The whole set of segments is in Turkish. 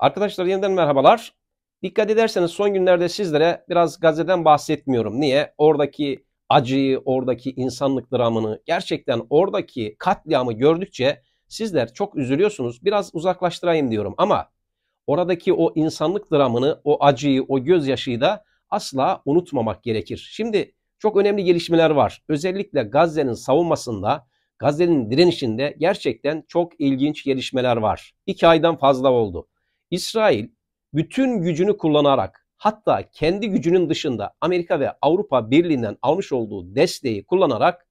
Arkadaşlar yeniden merhabalar. Dikkat ederseniz son günlerde sizlere biraz Gazze'den bahsetmiyorum. Niye? Oradaki acıyı, oradaki insanlık dramını, gerçekten oradaki katliamı gördükçe sizler çok üzülüyorsunuz. Biraz uzaklaştırayım diyorum ama oradaki o insanlık dramını, o acıyı, o gözyaşıyı da asla unutmamak gerekir. Şimdi çok önemli gelişmeler var. Özellikle Gazze'nin savunmasında, Gazze'nin direnişinde gerçekten çok ilginç gelişmeler var. İki aydan fazla oldu. İsrail bütün gücünü kullanarak hatta kendi gücünün dışında Amerika ve Avrupa Birliği'nden almış olduğu desteği kullanarak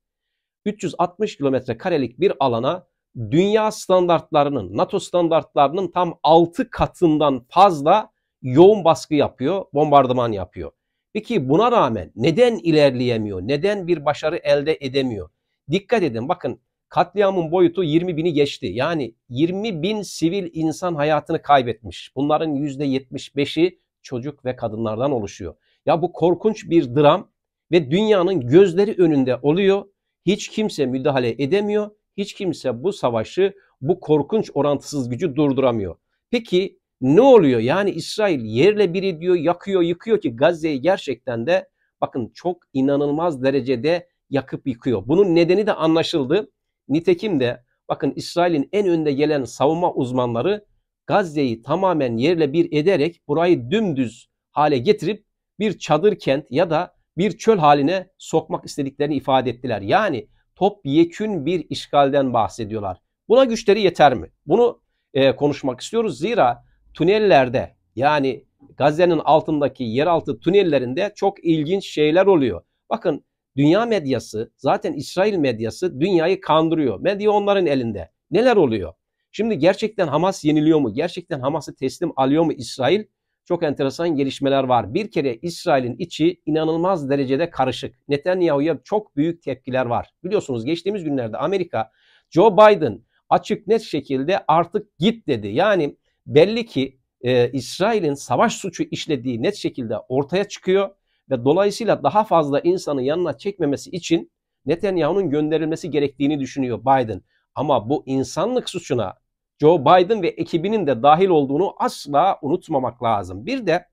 360 kilometre karelik bir alana dünya standartlarının, NATO standartlarının tam 6 katından fazla yoğun baskı yapıyor, bombardıman yapıyor. Peki buna rağmen neden ilerleyemiyor? Neden bir başarı elde edemiyor? Dikkat edin bakın Katliamın boyutu 20 bini geçti. Yani 20 bin sivil insan hayatını kaybetmiş. Bunların %75'i çocuk ve kadınlardan oluşuyor. Ya bu korkunç bir dram ve dünyanın gözleri önünde oluyor. Hiç kimse müdahale edemiyor. Hiç kimse bu savaşı, bu korkunç orantısız gücü durduramıyor. Peki ne oluyor? Yani İsrail yerle bir ediyor, yakıyor, yıkıyor ki Gazze'yi gerçekten de bakın çok inanılmaz derecede yakıp yıkıyor. Bunun nedeni de anlaşıldı. Nitekim de bakın İsrail'in en önde gelen savunma uzmanları Gazze'yi tamamen yerle bir ederek burayı dümdüz hale getirip bir çadır kent ya da bir çöl haline sokmak istediklerini ifade ettiler. Yani topyekün bir işgalden bahsediyorlar. Buna güçleri yeter mi? Bunu e, konuşmak istiyoruz. Zira tünellerde yani Gazze'nin altındaki yeraltı tünellerinde çok ilginç şeyler oluyor. Bakın Dünya medyası zaten İsrail medyası dünyayı kandırıyor. Medya onların elinde. Neler oluyor? Şimdi gerçekten Hamas yeniliyor mu? Gerçekten Hamas'ı teslim alıyor mu İsrail? Çok enteresan gelişmeler var. Bir kere İsrail'in içi inanılmaz derecede karışık. Netanyahu'ya çok büyük tepkiler var. Biliyorsunuz geçtiğimiz günlerde Amerika Joe Biden açık net şekilde artık git dedi. Yani belli ki e, İsrail'in savaş suçu işlediği net şekilde ortaya çıkıyor ve dolayısıyla daha fazla insanı yanına çekmemesi için Netanyahu'nun gönderilmesi gerektiğini düşünüyor Biden. Ama bu insanlık suçuna Joe Biden ve ekibinin de dahil olduğunu asla unutmamak lazım. Bir de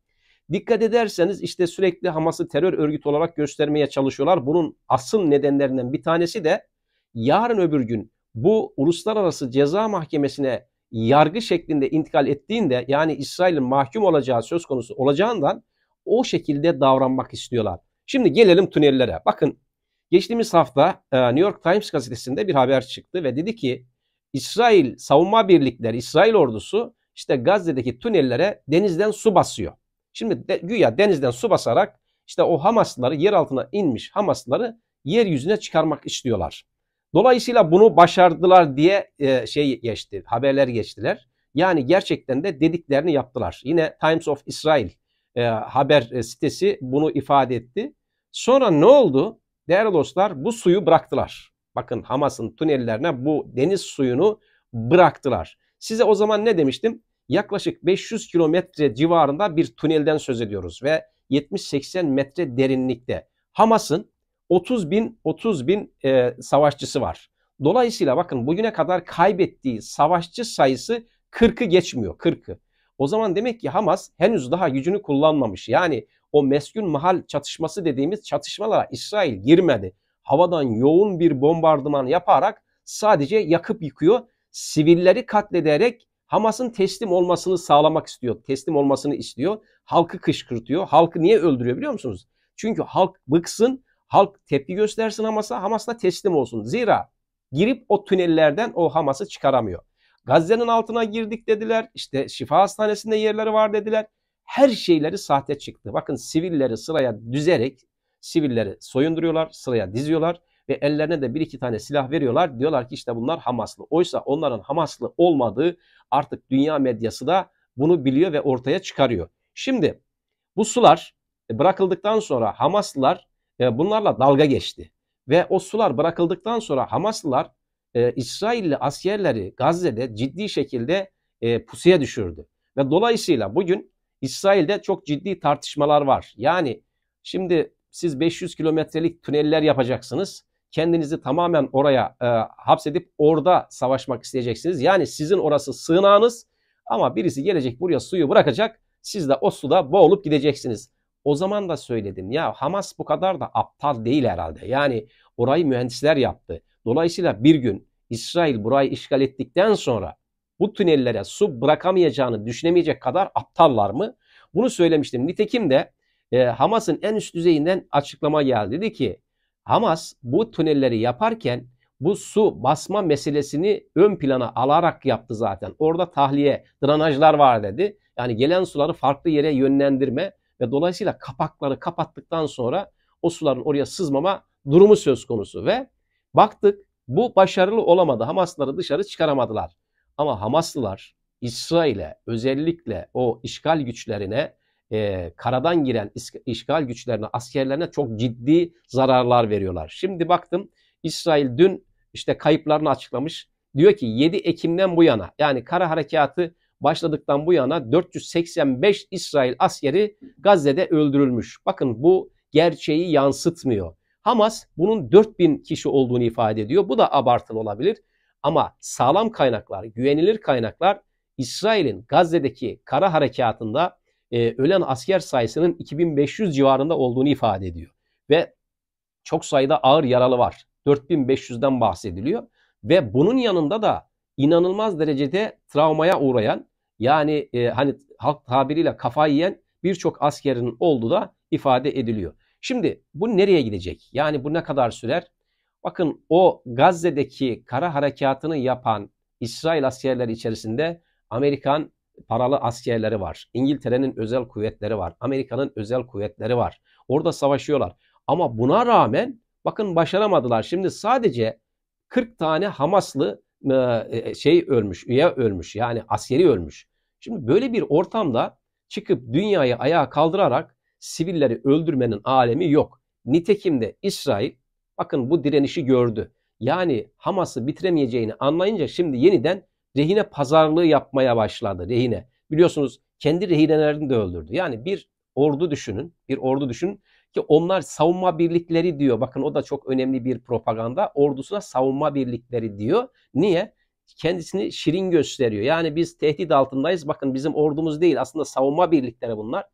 dikkat ederseniz işte sürekli Hamas'ı terör örgütü olarak göstermeye çalışıyorlar. Bunun asıl nedenlerinden bir tanesi de yarın öbür gün bu uluslararası ceza mahkemesine yargı şeklinde intikal ettiğinde yani İsrail'in mahkum olacağı söz konusu olacağından o şekilde davranmak istiyorlar. Şimdi gelelim tünellere. Bakın geçtiğimiz hafta e, New York Times gazetesinde bir haber çıktı ve dedi ki İsrail savunma birlikleri, İsrail ordusu işte Gazze'deki tünellere denizden su basıyor. Şimdi de, güya denizden su basarak işte o Hamasları yer altına inmiş Hamaslıları yeryüzüne çıkarmak istiyorlar. Dolayısıyla bunu başardılar diye e, şey geçti, haberler geçtiler. Yani gerçekten de dediklerini yaptılar. Yine Times of Israel e, haber e, sitesi bunu ifade etti. Sonra ne oldu? Değerli dostlar bu suyu bıraktılar. Bakın Hamas'ın tünellerine bu deniz suyunu bıraktılar. Size o zaman ne demiştim? Yaklaşık 500 kilometre civarında bir tünelden söz ediyoruz ve 70-80 metre derinlikte. Hamas'ın 30 bin 30 bin e, savaşçısı var. Dolayısıyla bakın bugüne kadar kaybettiği savaşçı sayısı 40'ı geçmiyor. 40'ı. O zaman demek ki Hamas henüz daha gücünü kullanmamış. Yani o meskun mahal çatışması dediğimiz çatışmalara İsrail girmedi. Havadan yoğun bir bombardıman yaparak sadece yakıp yıkıyor. Sivilleri katlederek Hamas'ın teslim olmasını sağlamak istiyor. Teslim olmasını istiyor. Halkı kışkırtıyor. Halkı niye öldürüyor biliyor musunuz? Çünkü halk bıksın, halk tepki göstersin Hamas'a, Hamas da teslim olsun. Zira girip o tünellerden o Hamas'ı çıkaramıyor. Gazze'nin altına girdik dediler. İşte şifa hastanesinde yerleri var dediler. Her şeyleri sahte çıktı. Bakın sivilleri sıraya düzerek sivilleri soyunduruyorlar, sıraya diziyorlar ve ellerine de bir iki tane silah veriyorlar. Diyorlar ki işte bunlar Hamaslı. Oysa onların Hamaslı olmadığı artık dünya medyası da bunu biliyor ve ortaya çıkarıyor. Şimdi bu sular e, bırakıldıktan sonra Hamaslılar e, bunlarla dalga geçti. Ve o sular bırakıldıktan sonra Hamaslılar e, İsrailli askerleri Gazze'de ciddi şekilde e, pusuya düşürdü. Ve dolayısıyla bugün İsrail'de çok ciddi tartışmalar var. Yani şimdi siz 500 kilometrelik tüneller yapacaksınız. Kendinizi tamamen oraya e, hapsedip orada savaşmak isteyeceksiniz. Yani sizin orası sığınağınız ama birisi gelecek buraya suyu bırakacak. Siz de o suda boğulup gideceksiniz. O zaman da söyledim ya Hamas bu kadar da aptal değil herhalde. Yani orayı mühendisler yaptı. Dolayısıyla bir gün İsrail burayı işgal ettikten sonra bu tünellere su bırakamayacağını düşünemeyecek kadar aptallar mı? Bunu söylemiştim. Nitekim de e, Hamas'ın en üst düzeyinden açıklama geldi. Dedi ki Hamas bu tünelleri yaparken bu su basma meselesini ön plana alarak yaptı zaten. Orada tahliye, dranajlar var dedi. Yani gelen suları farklı yere yönlendirme ve dolayısıyla kapakları kapattıktan sonra o suların oraya sızmama durumu söz konusu ve Baktık bu başarılı olamadı. Hamasları dışarı çıkaramadılar. Ama Hamaslılar İsrail'e özellikle o işgal güçlerine e, karadan giren işgal güçlerine askerlerine çok ciddi zararlar veriyorlar. Şimdi baktım İsrail dün işte kayıplarını açıklamış. Diyor ki 7 Ekim'den bu yana yani kara harekatı başladıktan bu yana 485 İsrail askeri Gazze'de öldürülmüş. Bakın bu gerçeği yansıtmıyor. Hamas bunun 4000 kişi olduğunu ifade ediyor. Bu da abartılı olabilir. Ama sağlam kaynaklar, güvenilir kaynaklar İsrail'in Gazze'deki kara harekatında e, ölen asker sayısının 2500 civarında olduğunu ifade ediyor. Ve çok sayıda ağır yaralı var. 4500'den bahsediliyor. Ve bunun yanında da inanılmaz derecede travmaya uğrayan yani e, hani halk tabiriyle kafa yiyen birçok askerin olduğu da ifade ediliyor. Şimdi bu nereye gidecek? Yani bu ne kadar sürer? Bakın o Gazze'deki kara harekatını yapan İsrail askerleri içerisinde Amerikan paralı askerleri var. İngiltere'nin özel kuvvetleri var. Amerika'nın özel kuvvetleri var. Orada savaşıyorlar. Ama buna rağmen bakın başaramadılar. Şimdi sadece 40 tane Hamaslı e, e, şey ölmüş, üye ölmüş yani askeri ölmüş. Şimdi böyle bir ortamda çıkıp dünyayı ayağa kaldırarak sivilleri öldürmenin alemi yok. Nitekim de İsrail bakın bu direnişi gördü. Yani Hamas'ı bitiremeyeceğini anlayınca şimdi yeniden rehine pazarlığı yapmaya başladı rehine. Biliyorsunuz kendi rehinelerini de öldürdü. Yani bir ordu düşünün, bir ordu düşünün ki onlar savunma birlikleri diyor. Bakın o da çok önemli bir propaganda. Ordusuna savunma birlikleri diyor. Niye? Kendisini şirin gösteriyor. Yani biz tehdit altındayız. Bakın bizim ordumuz değil. Aslında savunma birlikleri bunlar.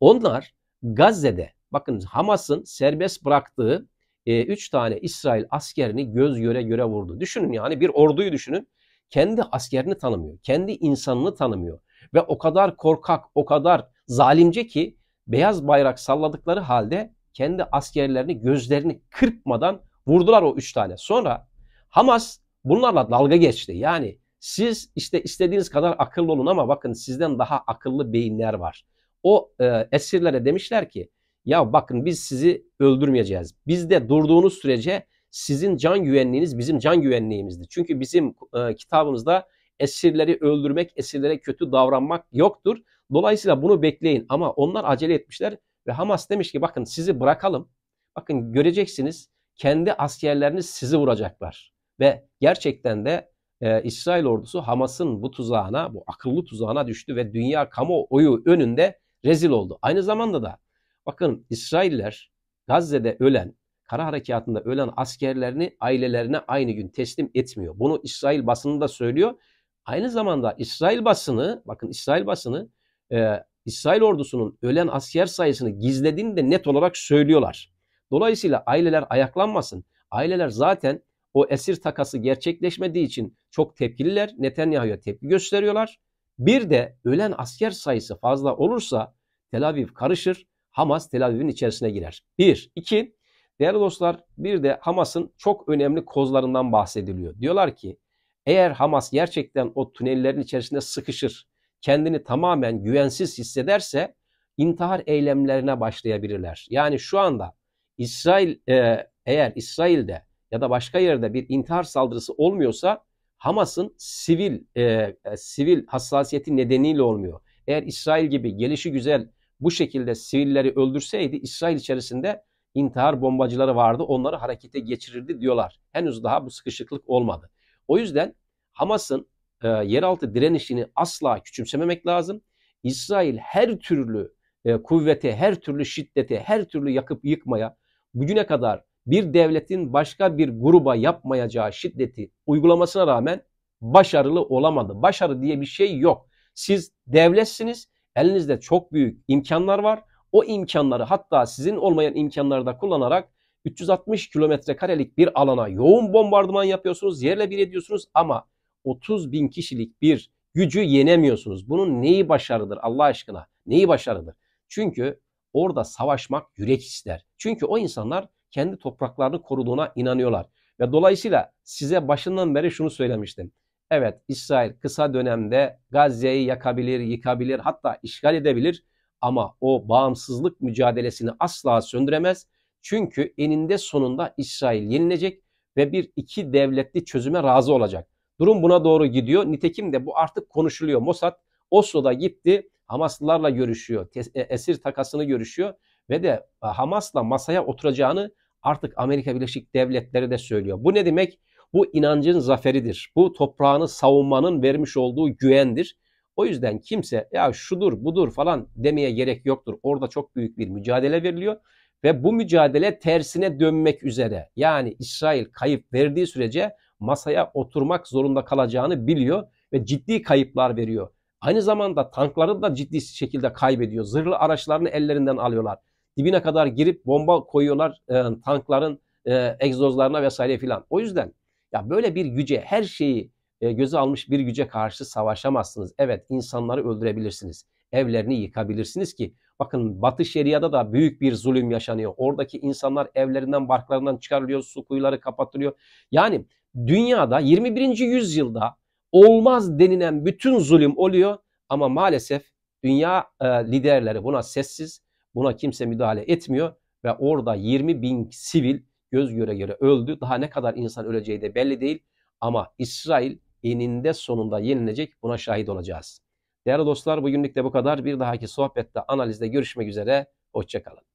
Onlar Gazze'de bakın Hamas'ın serbest bıraktığı 3 e, tane İsrail askerini göz göre göre vurdu. Düşünün yani bir orduyu düşünün. Kendi askerini tanımıyor. Kendi insanını tanımıyor. Ve o kadar korkak, o kadar zalimce ki beyaz bayrak salladıkları halde kendi askerlerini gözlerini kırpmadan vurdular o üç tane. Sonra Hamas bunlarla dalga geçti. Yani siz işte istediğiniz kadar akıllı olun ama bakın sizden daha akıllı beyinler var o e, esirlere demişler ki ya bakın biz sizi öldürmeyeceğiz. Biz de durduğunuz sürece sizin can güvenliğiniz bizim can güvenliğimizdi. Çünkü bizim e, kitabımızda esirleri öldürmek, esirlere kötü davranmak yoktur. Dolayısıyla bunu bekleyin ama onlar acele etmişler ve Hamas demiş ki bakın sizi bırakalım. Bakın göreceksiniz kendi askerleriniz sizi vuracaklar. Ve gerçekten de e, İsrail ordusu Hamas'ın bu tuzağına, bu akıllı tuzağına düştü ve dünya kamuoyu önünde rezil oldu. Aynı zamanda da bakın İsrailler Gazze'de ölen, kara harekatında ölen askerlerini ailelerine aynı gün teslim etmiyor. Bunu İsrail basını da söylüyor. Aynı zamanda İsrail basını, bakın İsrail basını e, İsrail ordusunun ölen asker sayısını gizlediğini de net olarak söylüyorlar. Dolayısıyla aileler ayaklanmasın. Aileler zaten o esir takası gerçekleşmediği için çok tepkililer. Netanyahu'ya tepki gösteriyorlar. Bir de ölen asker sayısı fazla olursa Tel Aviv karışır. Hamas Tel Aviv'in içerisine girer. Bir. iki. Değerli dostlar bir de Hamas'ın çok önemli kozlarından bahsediliyor. Diyorlar ki eğer Hamas gerçekten o tünellerin içerisinde sıkışır, kendini tamamen güvensiz hissederse intihar eylemlerine başlayabilirler. Yani şu anda İsrail e, eğer İsrail'de ya da başka yerde bir intihar saldırısı olmuyorsa Hamas'ın sivil e, e, sivil hassasiyeti nedeniyle olmuyor. Eğer İsrail gibi gelişi güzel bu şekilde sivilleri öldürseydi İsrail içerisinde intihar bombacıları vardı. Onları harekete geçirirdi diyorlar. Henüz daha bu sıkışıklık olmadı. O yüzden Hamas'ın e, yeraltı direnişini asla küçümsememek lazım. İsrail her türlü e, kuvvete, her türlü şiddete, her türlü yakıp yıkmaya bugüne kadar bir devletin başka bir gruba yapmayacağı şiddeti uygulamasına rağmen başarılı olamadı. Başarı diye bir şey yok. Siz devletsiniz. Elinizde çok büyük imkanlar var. O imkanları hatta sizin olmayan imkanları da kullanarak 360 kilometre karelik bir alana yoğun bombardıman yapıyorsunuz, yerle bir ediyorsunuz ama 30 bin kişilik bir gücü yenemiyorsunuz. Bunun neyi başarıdır Allah aşkına? Neyi başarıdır? Çünkü orada savaşmak yürek ister. Çünkü o insanlar kendi topraklarını koruduğuna inanıyorlar. Ve dolayısıyla size başından beri şunu söylemiştim. Evet İsrail kısa dönemde Gazze'yi yakabilir, yıkabilir hatta işgal edebilir ama o bağımsızlık mücadelesini asla söndüremez. Çünkü eninde sonunda İsrail yenilecek ve bir iki devletli çözüme razı olacak. Durum buna doğru gidiyor. Nitekim de bu artık konuşuluyor. Mossad Oslo'da gitti Hamaslılarla görüşüyor. E, esir takasını görüşüyor ve de e, Hamas'la masaya oturacağını artık Amerika Birleşik Devletleri de söylüyor. Bu ne demek? Bu inancın zaferidir. Bu toprağını savunmanın vermiş olduğu güvendir. O yüzden kimse ya şudur budur falan demeye gerek yoktur. Orada çok büyük bir mücadele veriliyor ve bu mücadele tersine dönmek üzere. Yani İsrail kayıp verdiği sürece masaya oturmak zorunda kalacağını biliyor ve ciddi kayıplar veriyor. Aynı zamanda tanklarını da ciddi şekilde kaybediyor. Zırhlı araçlarını ellerinden alıyorlar dibine kadar girip bomba koyuyorlar e, tankların e, egzozlarına vesaire filan. O yüzden ya böyle bir güce her şeyi e, göze almış bir güce karşı savaşamazsınız. Evet insanları öldürebilirsiniz. Evlerini yıkabilirsiniz ki bakın Batı Şeria'da da büyük bir zulüm yaşanıyor. Oradaki insanlar evlerinden barklarından çıkarılıyor, su kuyuları kapatılıyor. Yani dünyada 21. yüzyılda olmaz denilen bütün zulüm oluyor ama maalesef dünya e, liderleri buna sessiz Buna kimse müdahale etmiyor ve orada 20 bin sivil göz göre göre öldü. Daha ne kadar insan öleceği de belli değil ama İsrail eninde sonunda yenilecek buna şahit olacağız. Değerli dostlar bugünlük de bu kadar. Bir dahaki sohbette analizde görüşmek üzere. Hoşçakalın.